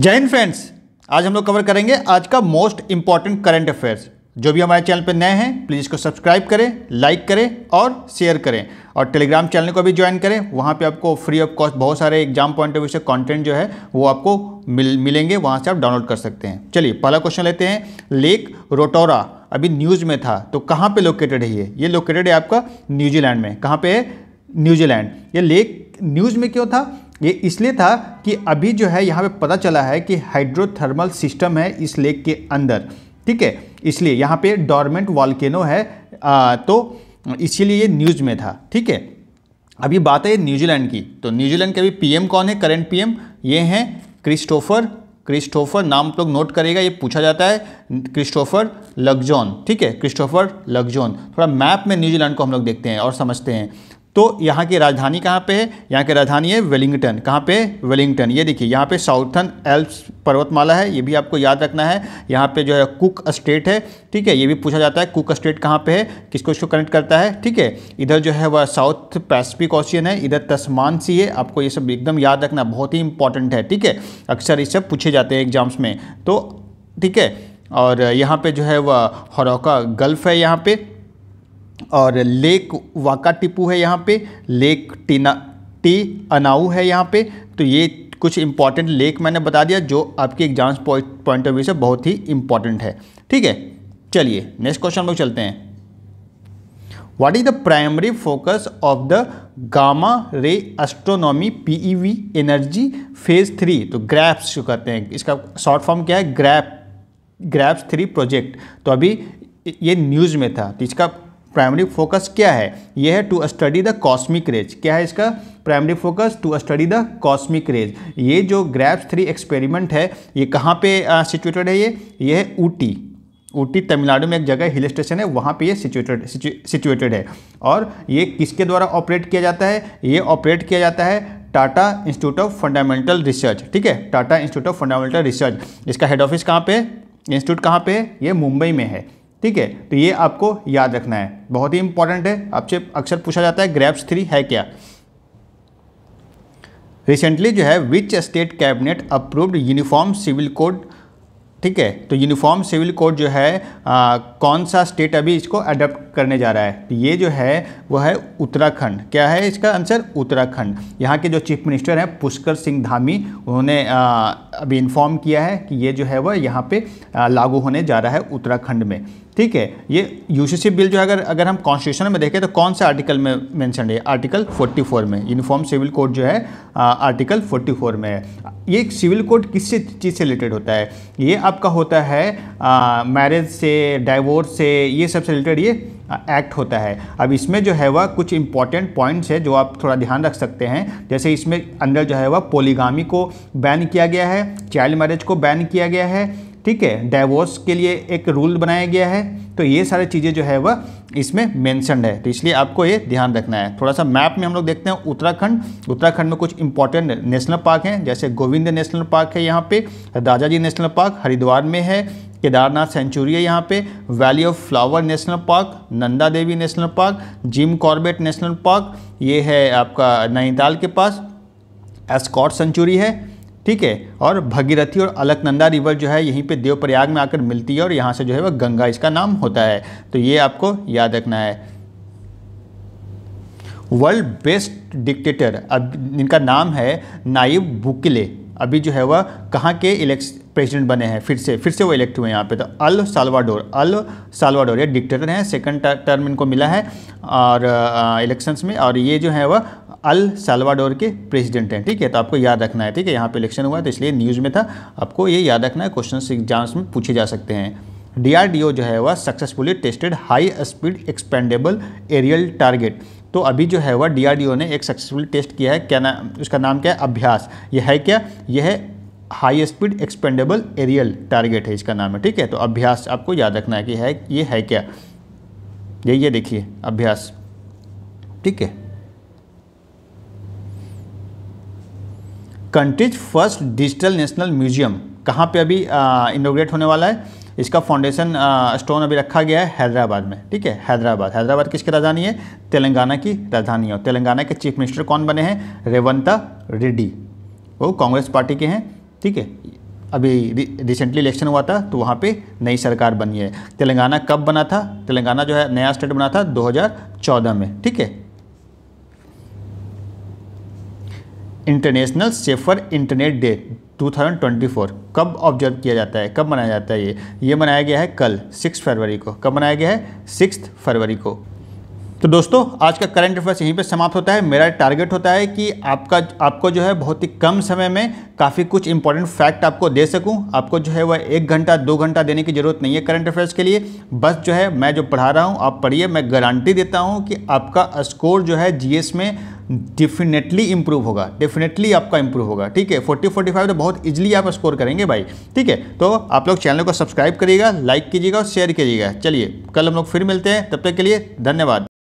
जय हिंद फ्रेंड्स आज हम लोग कवर करेंगे आज का मोस्ट इंपॉर्टेंट करंट अफेयर्स जो भी हमारे चैनल पर नए हैं प्लीज़ इसको सब्सक्राइब करें लाइक करें और शेयर करें और टेलीग्राम चैनल को भी ज्वाइन करें वहाँ पे आपको फ्री ऑफ कॉस्ट बहुत सारे एग्जाम पॉइंट ऑफ व्यू से कॉन्टेंट जो है वो आपको मिल मिलेंगे वहाँ से आप डाउनलोड कर सकते हैं चलिए पहला क्वेश्चन लेते हैं लेक रोटोरा अभी न्यूज़ में था तो कहाँ पर लोकेटेड है ये ये लोकेटेड है आपका न्यूजीलैंड में कहाँ पे है न्यूजीलैंड ये लेक न्यूज़ में क्यों था ये इसलिए था कि अभी जो है यहाँ पे पता चला है कि हाइड्रोथर्मल सिस्टम है इस लेक के अंदर ठीक है इसलिए यहाँ पे डॉर्मेंट वॉल्केनो है आ, तो इसीलिए ये न्यूज़ में था ठीक है अभी बात है न्यूजीलैंड की तो न्यूजीलैंड के अभी पीएम कौन है करंट पीएम ये हैं क्रिस्टोफर क्रिस्टोफर नाम लोग तो नोट करेगा ये पूछा जाता है क्रिस्टोफर लगजॉन ठीक है क्रिस्टोफर लगजोन थोड़ा मैप में न्यूजीलैंड को हम लोग देखते हैं और समझते हैं तो यहाँ की राजधानी कहाँ पे है यहाँ की राजधानी है वेलिंगटन कहाँ पे वेलिंगटन ये देखिए यहाँ पे साउथन एल्प्स पर्वतमाला है ये भी आपको याद रखना है यहाँ पे जो है कुक स्टेट है ठीक है ये भी पूछा जाता है कुक स्टेट कहाँ पे है किसको इसको कनेक्ट करता है ठीक है इधर जो है वह साउथ पैसिफिक ओशियन है इधर तस्मान सी है आपको ये सब एकदम याद रखना बहुत ही इंपॉर्टेंट है ठीक है अक्सर ये सब पूछे जाते हैं एग्जाम्स में तो ठीक है और यहाँ पे जो है वह हरौका गल्फ है यहाँ पे और लेक वाका टिपू है यहाँ पे लेक टीना टी अनाऊ है यहाँ पे तो ये कुछ इंपॉर्टेंट लेक मैंने बता दिया जो आपके एग्जाम्स पॉइंट ऑफ व्यू से बहुत ही इंपॉर्टेंट है ठीक है चलिए नेक्स्ट क्वेश्चन लोग चलते हैं what is the primary focus of the gamma ray astronomy PeV energy phase three तो ग्रैप्स जो कहते हैं इसका शॉर्ट फॉर्म क्या है ग्रैप ग्रैप्स थ्री प्रोजेक्ट तो अभी ये न्यूज़ में था तो इसका प्राइमरी फोकस क्या है यह है to study the cosmic rays क्या है इसका primary focus to study the cosmic rays ये जो ग्रैप्स थ्री एक्सपेरिमेंट है ये कहाँ पे सिचुएटेड है ये यह है ऊटी ऊटी तमिलनाडु में एक जगह हिल स्टेशन है वहाँ पे ये सिचुएटेड सिचुएटेड है और ये किसके द्वारा ऑपरेट किया जाता है ये ऑपरेट किया जाता है Tata Institute of Fundamental Research ठीक है Tata Institute of Fundamental Research इसका हेड ऑफिस कहाँ पे इंस्टीट्यूट कहाँ पे है ये मुंबई में है ठीक है तो ये आपको याद रखना है बहुत ही इंपॉर्टेंट है आपसे अक्सर पूछा जाता है ग्रैप्स थ्री है क्या रिसेंटली जो है which state cabinet approved uniform civil code ठीक है तो यूनिफॉर्म सिविल कोड जो है आ, कौन सा स्टेट अभी इसको अडोप्ट करने जा रहा है तो ये जो है वो है उत्तराखंड क्या है इसका आंसर उत्तराखंड यहाँ के जो चीफ मिनिस्टर हैं पुष्कर सिंह धामी उन्होंने अभी इन्फॉर्म किया है कि ये जो है वह यहाँ पे लागू होने जा रहा है उत्तराखंड में ठीक है ये यूसी बिल जो है अगर अगर हम कॉन्स्टिट्यूशन में देखें तो कौन सा आर्टिकल में मैंशन है आर्टिकल 44 में यूनिफॉर्म सिविल कोड जो है आ, आर्टिकल 44 में है ये सिविल कोड किस चीज़ से रिलेटेड होता है ये आपका होता है मैरिज से डाइवोर्स से ये सब से रिलेटेड ये एक्ट होता है अब इसमें जो है वह कुछ इंपॉर्टेंट पॉइंट्स है जो आप थोड़ा ध्यान रख सकते हैं जैसे इसमें अंदर जो है वह पोलीगामी को बैन किया गया है चाइल्ड मैरिज को बैन किया गया है ठीक है डाइवोर्स के लिए एक रूल बनाया गया है तो ये सारी चीज़ें जो है वह इसमें मेंशनड है तो इसलिए आपको ये ध्यान रखना है थोड़ा सा मैप में हम लोग देखते हैं उत्तराखंड उत्तराखंड में कुछ इंपॉर्टेंट नेशनल पार्क हैं जैसे गोविंद नेशनल पार्क है यहाँ पे राजा जी नेशनल पार्क हरिद्वार में है केदारनाथ सेंचुरी है यहाँ पे Valley of Flower National Park Nanda Devi National Park Jim Corbett National Park ये है आपका नैनीताल के पास एस्कॉट सेंचुरी है ठीक है और भगीरथी और अलकनंदा रिवर जो है यहीं पे देवप्रयाग में आकर मिलती है और यहाँ से जो है वह गंगा इसका नाम होता है तो ये आपको याद रखना है वर्ल्ड बेस्ट डिक्टेटर अब इनका नाम है नाइब बुकिले अभी जो है वह कहाँ के इलेक्शन प्रेसिडेंट बने हैं फिर से फिर से वो इलेक्ट हुए यहाँ पे तो अल सालवाडोर अल सालवाडोर ये डिक्टेटर हैं सेकंड टर्म इनको मिला है और इलेक्शंस में और ये जो है वह अल सालवाडोर के प्रेसिडेंट हैं ठीक है तो आपको याद रखना है ठीक है यहाँ पे इलेक्शन हुआ है तो इसलिए न्यूज़ में था आपको ये याद रखना है क्वेश्चन एग्जाम्स में पूछे जा सकते हैं डी जो है वह successfully tested high speed expendable aerial target तो अभी जो है वह डी ने एक सक्सेसफुल टेस्ट किया है क्या नाम उसका नाम क्या है अभ्यास यह है क्या यह है high speed expendable aerial target है इसका नाम है ठीक है तो अभ्यास आपको याद रखना है कि है ये है क्या ये ये देखिए अभ्यास ठीक है country's first digital national museum कहाँ पे अभी इनोग्रेट होने वाला है इसका फाउंडेशन स्टोन अभी रखा गया है हैदराबाद में ठीक है हैदराबाद हैदराबाद किसकी राजधानी है तेलंगाना की राजधानी है तेलंगाना के चीफ मिनिस्टर कौन बने हैं रेवंता रेड्डी वो कांग्रेस पार्टी के हैं ठीक है अभी रिसेंटली इलेक्शन हुआ था तो वहाँ पे नई सरकार बनी है तेलंगाना कब बना था तेलंगाना जो है नया स्टेट बना था 2014 में ठीक है इंटरनेशनल सेफर इंटरनेट डे 2024 कब ऑब्जर्व किया जाता है कब मनाया जाता है ये ये मनाया गया है कल सिक्स फरवरी को कब मनाया गया है सिक्स फरवरी को तो दोस्तों आज का करंट अफेयर्स यहीं पे समाप्त होता है मेरा टारगेट होता है कि आपका आपको जो है बहुत ही कम समय में काफ़ी कुछ इंपॉर्टेंट फैक्ट आपको दे सकूं आपको जो है वह एक घंटा दो घंटा देने की ज़रूरत नहीं है करंट अफेयर्स के लिए बस जो है मैं जो पढ़ा रहा हूं आप पढ़िए मैं गारंटी देता हूँ कि आपका स्कोर जो है जी में डेफिनेटली इंप्रूव होगा डेफिनेटली आपका इंप्रूव होगा ठीक है 40 45 तो बहुत इजीली आप स्कोर करेंगे भाई ठीक है तो आप लोग चैनल को सब्सक्राइब करिएगा लाइक कीजिएगा और शेयर कीजिएगा चलिए कल हम लोग फिर मिलते हैं तब तक के लिए धन्यवाद